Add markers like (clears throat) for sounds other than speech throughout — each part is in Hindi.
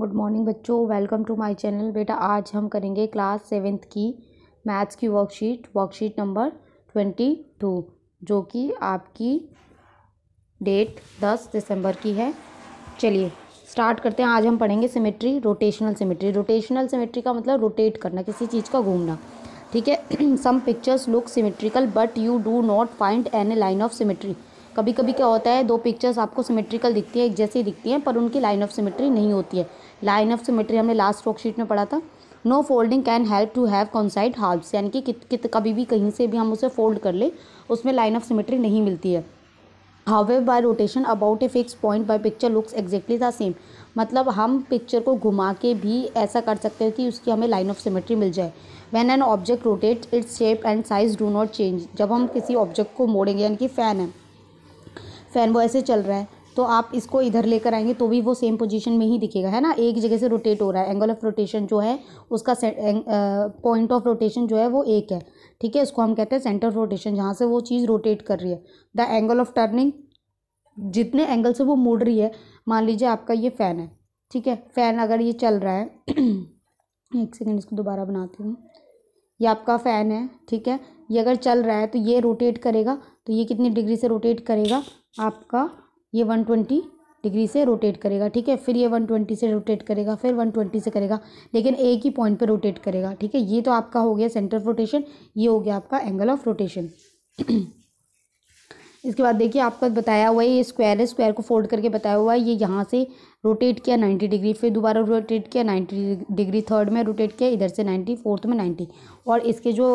गुड मॉर्निंग बच्चों वेलकम टू माय चैनल बेटा आज हम करेंगे क्लास सेवेंथ की मैथ्स की worksheet worksheet number twenty two जो कि आपकी डेट दस दिसंबर की है चलिए स्टार्ट करते हैं आज हम पढ़ेंगे symmetry rotational symmetry rotational symmetry का मतलब रोटेट करना किसी चीज़ का घूमना ठीक है some pictures look symmetrical but you do not find any line of symmetry कभी कभी क्या होता है दो पिक्चर्स आपको सिमेट्रिकल दिखती है एक जैसी दिखती हैं पर उनकी लाइन ऑफ सिमेट्री नहीं होती है लाइन ऑफ सिमेट्री हमने लास्ट वर्कशीट में पढ़ा था no folding can help to have coincide half यानी कि कित कित कभी भी कहीं से भी हम उसे फोल्ड कर ले उसमें लाइन ऑफ सिमेट्री नहीं मिलती है however by rotation about a fix point by picture looks exactly the same मतलब हम पिक्चर को घुमा के भी ऐसा कर सकते हैं कि उसकी हमें लाइन ऑफ सिमेट्री मिल जाए when an object rotate its shape and size do not change जब हम किसी ऑब्जेक्ट को मोड़ेंगे यानी कि फ़ैन है फ़ैन वो ऐसे चल रहा है तो आप इसको इधर लेकर आएंगे तो भी वो सेम पोजीशन में ही दिखेगा है ना एक जगह से रोटेट हो रहा है एंगल ऑफ रोटेशन जो है उसका पॉइंट ऑफ रोटेशन जो है वो एक है ठीक है उसको हम कहते हैं सेंटर ऑफ रोटेशन जहाँ से वो चीज़ रोटेट कर रही है द एंगल ऑफ टर्निंग जितने एंगल से वो मुड़ रही है मान लीजिए आपका ये फ़ैन है ठीक है फ़ैन अगर ये चल रहा है (clears throat) एक सेकेंड इसको दोबारा बनाती हूँ ये आपका फ़ैन है ठीक है ये अगर चल रहा है तो ये रोटेट करेगा तो ये कितनी डिग्री से रोटेट करेगा आपका ये वन ट्वेंटी डिग्री से रोटेट करेगा ठीक है फिर ये वन ट्वेंटी से रोटेट करेगा फिर वन ट्वेंटी से करेगा लेकिन एक ही पॉइंट पे रोटेट करेगा ठीक है ये तो आपका हो गया सेंटर ऑफ रोटेशन ये हो गया आपका एंगल ऑफ रोटेशन इसके बाद देखिए आपका बताया हुआ है ये स्क्वायर है स्क्वायर को फोल्ड करके बताया हुआ है ये यहाँ से रोटेट किया नाइन्टी डिग्री फिर दोबारा रोटेट किया नाइन्टी डिग्री थर्ड में रोटेट किया इधर से नाइन्टी फोर्थ में नाइन्टी और इसके जो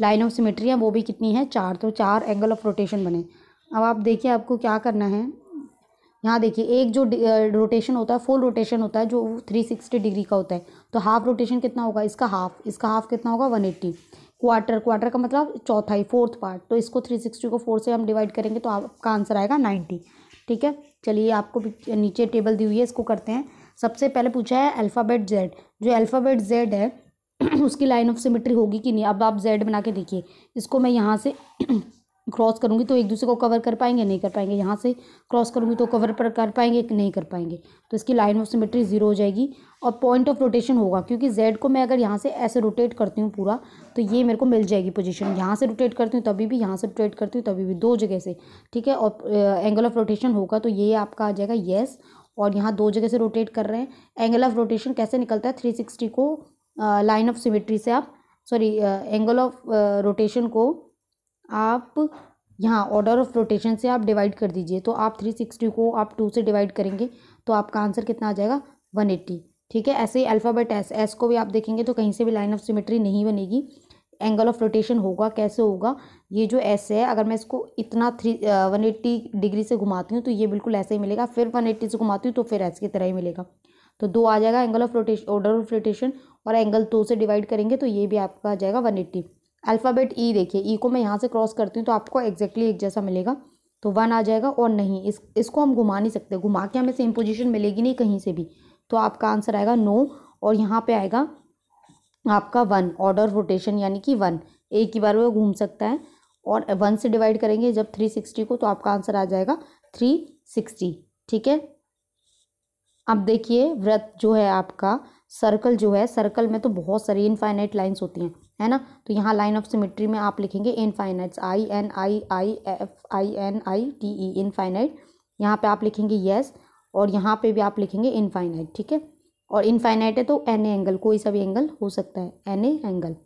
लाइन ऑफ सिमेट्री है वो भी कितनी है चार तो चार एंगल ऑफ रोटेशन बने अब आप देखिए आपको क्या करना है यहाँ देखिए एक जो रोटेशन होता है फुल रोटेशन होता है जो थ्री सिक्सटी डिग्री का होता है तो हाफ रोटेशन कितना होगा इसका हाफ इसका हाफ कितना होगा वन एट्टी क्वार्टर क्वार्टर का मतलब चौथाई फोर्थ पार्ट तो इसको थ्री सिक्सटी को फोर से हम डिवाइड करेंगे तो आपका आंसर आएगा नाइन्टी ठीक है चलिए आपको नीचे टेबल दी हुई है इसको करते हैं सबसे पहले पूछा है अल्फ़ाबेट जेड जो अल्फ़ाबेट जेड है (clears throat) उसकी लाइन ऑफ सिमेट्री होगी कि नहीं अब आप जेड बना के देखिए इसको मैं यहाँ से (clears throat) क्रॉस करूँगी तो एक दूसरे को कवर कर पाएंगे नहीं कर पाएंगे यहाँ से क्रॉस करूँगी तो कवर पर कर पाएंगे नहीं कर पाएंगे तो इसकी लाइन ऑफ सिमेट्री ज़ीरो हो जाएगी और पॉइंट ऑफ रोटेशन होगा क्योंकि जेड को मैं अगर यहाँ से ऐसे रोटेट करती हूँ पूरा तो ये मेरे को मिल जाएगी पोजीशन यहाँ से रोटेट करती हूँ तभी भी यहाँ से रोटेट करती हूँ तभी भी दो जगह से ठीक है और एंगल ऑफ रोटेशन होगा तो ये आपका आ जाएगा येस और यहाँ दो जगह से रोटेट कर रहे हैं एंगल ऑफ रोटेशन कैसे निकलता है थ्री सिक्सटी को लाइन ऑफ सिमेट्री से आप सॉरी एंगल ऑफ रोटेशन को आप यहाँ ऑर्डर ऑफ रोटेशन से आप डिवाइड कर दीजिए तो आप थ्री सिक्सटी को आप टू से डिवाइड करेंगे तो आपका आंसर कितना आ जाएगा वन एट्टी ठीक है ऐसे ही अल्फ़ाबेट एस एस को भी आप देखेंगे तो कहीं से भी लाइन ऑफ सिमेट्री नहीं बनेगी एंगल ऑफ रोटेशन होगा कैसे होगा ये जो ऐसे है अगर मैं इसको इतना थ्री वन एट्टी डिग्री से घुमाती हूँ तो ये बिल्कुल ऐसे ही मिलेगा फिर वन एट्टी से घुमाती हूँ तो फिर ऐसे की तरह ही मिलेगा तो दो आ जाएगा angle of rotation order of rotation और एंगल दो से डिवाइड करेंगे तो ये भी आपका आ जाएगा one eighty alphabet E e देखिए ई e को मैं यहाँ से क्रॉस करती हूँ तो आपको एग्जैक्टली एक जैसा मिलेगा तो वन आ जाएगा और नहीं इस इसको हम घुमा नहीं सकते घुमा के हमें सेम पोजीशन मिलेगी नहीं कहीं से भी तो आपका आंसर आएगा नो और यहाँ पे आएगा आपका वन ऑर्डर रोटेशन यानी कि वन एक ही बार वो घूम सकता है और वन से डिवाइड करेंगे जब थ्री सिक्सटी को तो आपका आंसर आ जाएगा थ्री सिक्सटी ठीक है अब देखिए व्रत जो है आपका सर्कल जो है सर्कल में तो बहुत सारी इनफाइनाइट लाइन्स होती हैं है ना तो यहाँ लाइन ऑफ सिमेट्री में आप लिखेंगे infinite I N I I F I N I T E infinite यहाँ पे आप लिखेंगे येस और यहाँ पे भी आप लिखेंगे इनफाइनाइट ठीक है और इनफाइनाइट है तो एन एंगल कोई सा भी एंगल हो सकता है एन एंगल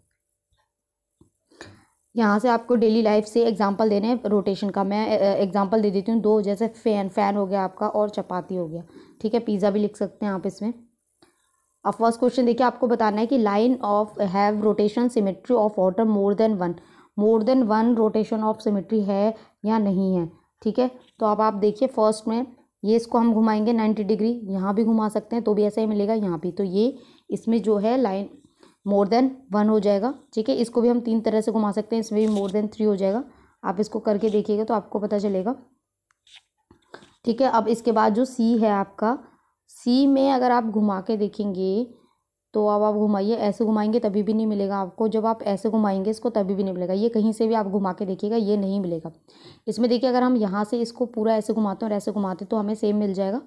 यहाँ से आपको डेली लाइफ से एग्जांपल देने हैं रोटेशन का मैं एग्जांपल दे देती हूँ दो जैसे फैन फैन हो गया आपका और चपाती हो गया ठीक है पिज़्ज़ा भी लिख सकते हैं आप इसमें अब फर्स्ट क्वेश्चन देखिए आपको बताना है कि line of have rotation symmetry of water more than one more than one rotation of symmetry है या नहीं है ठीक है तो अब आप देखिए फर्स्ट में ये इसको हम घुमाएंगे नाइन्टी डिग्री यहाँ भी घुमा सकते हैं तो भी ऐसा ही मिलेगा यहाँ भी तो ये इसमें जो है लाइन मोर देन वन हो जाएगा ठीक है इसको भी हम तीन तरह से घुमा सकते हैं इसमें भी मोर देन थ्री हो जाएगा आप इसको करके देखिएगा तो आपको पता चलेगा ठीक है अब इसके बाद जो सी है आपका सी में अगर आप घुमा के देखेंगे तो अब आप घुमाइए ऐसे घुमाएंगे तभी भी नहीं मिलेगा आपको जब आप ऐसे घुमाएंगे इसको तभी भी नहीं मिलेगा ये कहीं से भी आप घुमा के देखिएगा ये नहीं मिलेगा इसमें देखिए अगर हम यहाँ से इसको पूरा ऐसे घुमाते हैं और ऐसे घुमाते तो हमें सेम मिल जाएगा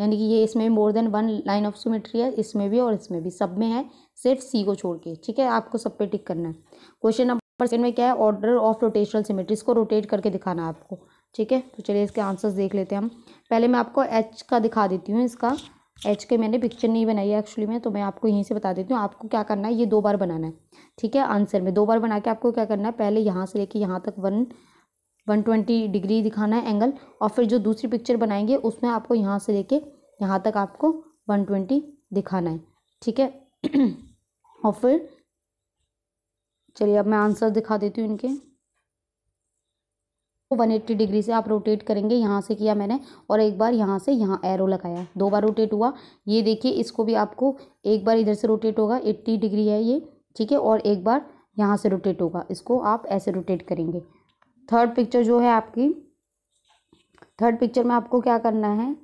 यानी कि ये इसमें more than one line of symmetry है इसमें भी और इसमें भी सब में है सिर्फ सी को छोड़ के ठीक है आपको सब पे टिक करना है क्वेश्चन नंबर सेवन में क्या है ऑर्डर ऑफ रोटेशनल सीमेट्री इसको रोटेट करके दिखाना है आपको ठीक है तो चलिए इसके आंसर्स देख लेते हैं हम पहले मैं आपको एच का दिखा देती हूँ इसका एच के मैंने पिक्चर नहीं बनाई है एक्चुअली में तो मैं आपको यहीं से बता देती हूँ आपको क्या करना है ये दो बार बनाना है ठीक है आंसर में दो बार बना के आपको क्या करना है पहले यहाँ से लेके यहाँ तक वन वन ट्वेंटी डिग्री दिखाना है एंगल और फिर जो दूसरी पिक्चर बनाएंगे उसमें आपको यहाँ से लेके यहाँ तक आपको वन ट्वेंटी दिखाना है ठीक है (clears throat) और फिर चलिए अब मैं आंसर दिखा देती हूँ इनके वन एट्टी डिग्री से आप रोटेट करेंगे यहाँ से किया मैंने और एक बार यहाँ से यहाँ एरो लगाया दो बार रोटेट हुआ ये देखिए इसको भी आपको एक बार इधर से रोटेट होगा एट्टी डिग्री है ये ठीक है और एक बार यहाँ से रोटेट होगा इसको आप ऐसे रोटेट करेंगे थर्ड पिक्चर जो है आपकी थर्ड पिक्चर में आपको क्या करना है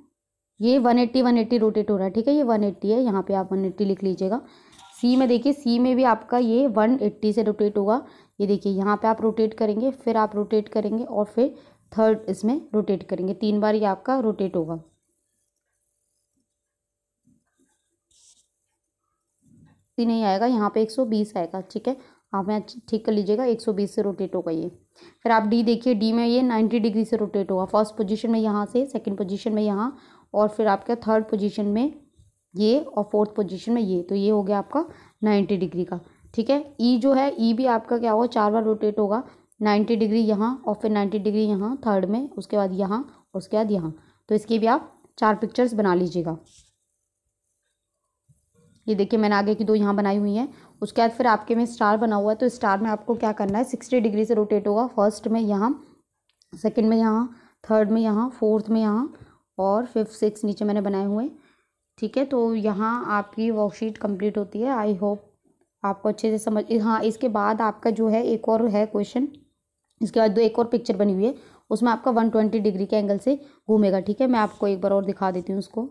ये one eighty one eighty rotate हो रहा है ठीक है ये वन एट्टी है यहाँ पे आप वन एट्टी लिख लीजिएगा सी में देखिए सी में भी आपका ये वन एट्टी से रोटेट होगा ये देखिए यहाँ पे आप रोटेट करेंगे फिर आप रोटेट करेंगे और फिर थर्ड इसमें रोटेट करेंगे तीन बार ये आपका रोटेट होगा नहीं आएगा यहाँ पे 120 आएगा ठीक है आप यहाँ ठीक कर लीजिएगा 120 से रोटेट होगा ये फिर आप डी देखिए डी में ये 90 डिग्री से रोटेट होगा फर्स्ट पोजीशन में यहाँ से सेकंड पोजीशन में यहाँ और फिर आपका थर्ड पोजीशन में ये और फोर्थ पोजीशन में ये तो ये हो गया आपका 90 डिग्री का ठीक है ई e जो है ई e भी आपका क्या होगा चार बार रोटेट होगा नाइन्टी डिग्री यहाँ और फिर नाइन्टी डिग्री यहाँ थर्ड में उसके बाद यहाँ उसके बाद यहाँ तो इसके भी आप चार पिक्चर्स बना लीजिएगा ये देखिए मैंने आगे की दो यहाँ बनाई हुई हैं उसके बाद फिर आपके में स्टार बना हुआ है तो स्टार में आपको क्या करना है सिक्सटी डिग्री से रोटेट होगा फर्स्ट में यहाँ सेकेंड में यहाँ थर्ड में यहाँ फोर्थ में यहाँ और फिफ्थ सिक्स नीचे मैंने बनाए हुए ठीक है तो यहाँ आपकी वर्कशीट कंप्लीट होती है आई होप आपको अच्छे से समझ हाँ इसके बाद आपका जो है एक और है क्वेश्चन इसके बाद दो एक और पिक्चर बनी हुई है उसमें आपका वन ट्वेंटी डिग्री के एंगल से घूमेगा ठीक है मैं आपको एक बार और दिखा देती हूँ उसको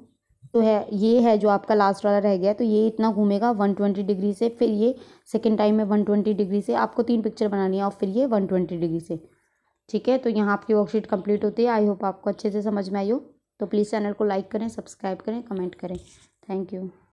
तो है ये है जो आपका लास्ट वाला रह गया तो ये इतना घूमेगा वन ट्वेंटी डिग्री से फिर ये सेकेंड टाइम में वन ट्वेंटी डिग्री से आपको तीन पिक्चर बनानी है और फिर ये वन ट्वेंटी डिग्री से ठीक है तो यहाँ आपकी वर्कशीट कंप्लीट होती है आई होप आपको अच्छे से समझ में आई हो तो प्लीज़ चैनल को लाइक करें सब्सक्राइब करें कमेंट करें थैंक यू